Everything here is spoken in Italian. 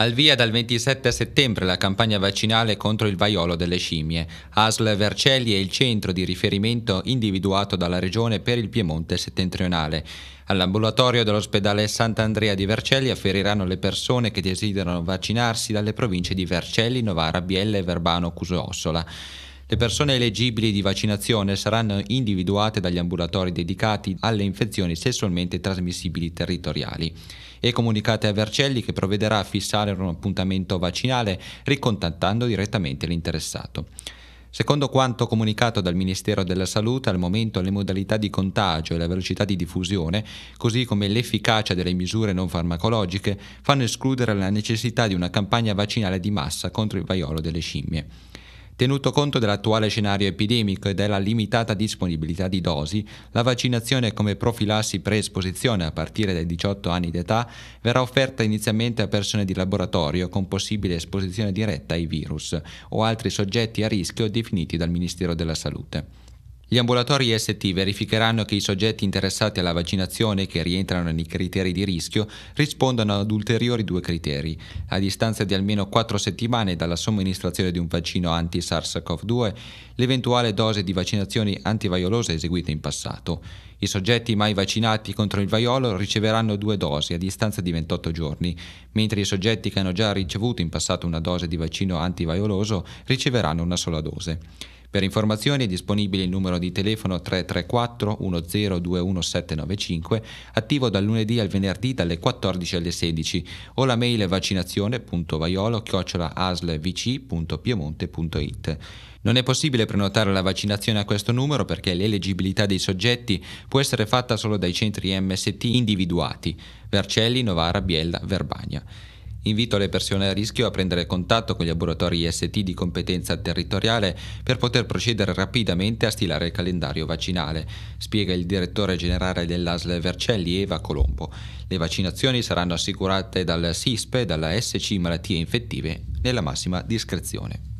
Al via dal 27 settembre la campagna vaccinale contro il vaiolo delle scimmie. ASL Vercelli è il centro di riferimento individuato dalla Regione per il Piemonte settentrionale. All'ambulatorio dell'ospedale Sant'Andrea di Vercelli afferiranno le persone che desiderano vaccinarsi dalle province di Vercelli, Novara, Biella e Verbano Cusossola. Le persone eleggibili di vaccinazione saranno individuate dagli ambulatori dedicati alle infezioni sessualmente trasmissibili territoriali e comunicate a Vercelli che provvederà a fissare un appuntamento vaccinale ricontattando direttamente l'interessato. Secondo quanto comunicato dal Ministero della Salute, al momento le modalità di contagio e la velocità di diffusione, così come l'efficacia delle misure non farmacologiche, fanno escludere la necessità di una campagna vaccinale di massa contro il vaiolo delle scimmie. Tenuto conto dell'attuale scenario epidemico e della limitata disponibilità di dosi, la vaccinazione come profilassi preesposizione a partire dai 18 anni d'età verrà offerta inizialmente a persone di laboratorio con possibile esposizione diretta ai virus o altri soggetti a rischio definiti dal Ministero della Salute. Gli ambulatori IST verificheranno che i soggetti interessati alla vaccinazione che rientrano nei criteri di rischio rispondano ad ulteriori due criteri, a distanza di almeno quattro settimane dalla somministrazione di un vaccino anti-SARS-CoV-2, l'eventuale dose di vaccinazioni antivaiolose eseguite in passato. I soggetti mai vaccinati contro il vaiolo riceveranno due dosi a distanza di 28 giorni, mentre i soggetti che hanno già ricevuto in passato una dose di vaccino antivaioloso riceveranno una sola dose. Per informazioni è disponibile il numero di telefono 334 1021795, attivo dal lunedì al venerdì dalle 14 alle 16, o la mail vaccinazione.vaiolo-aslvc.piemonte.it. Non è possibile prenotare la vaccinazione a questo numero perché l'eleggibilità dei soggetti può essere fatta solo dai centri MST individuati, Vercelli, Novara, Biella, Verbagna. Invito le persone a rischio a prendere contatto con gli laboratori IST di competenza territoriale per poter procedere rapidamente a stilare il calendario vaccinale, spiega il direttore generale dell'ASL Vercelli Eva Colombo. Le vaccinazioni saranno assicurate dal SISP e dalla SC Malattie Infettive nella massima discrezione.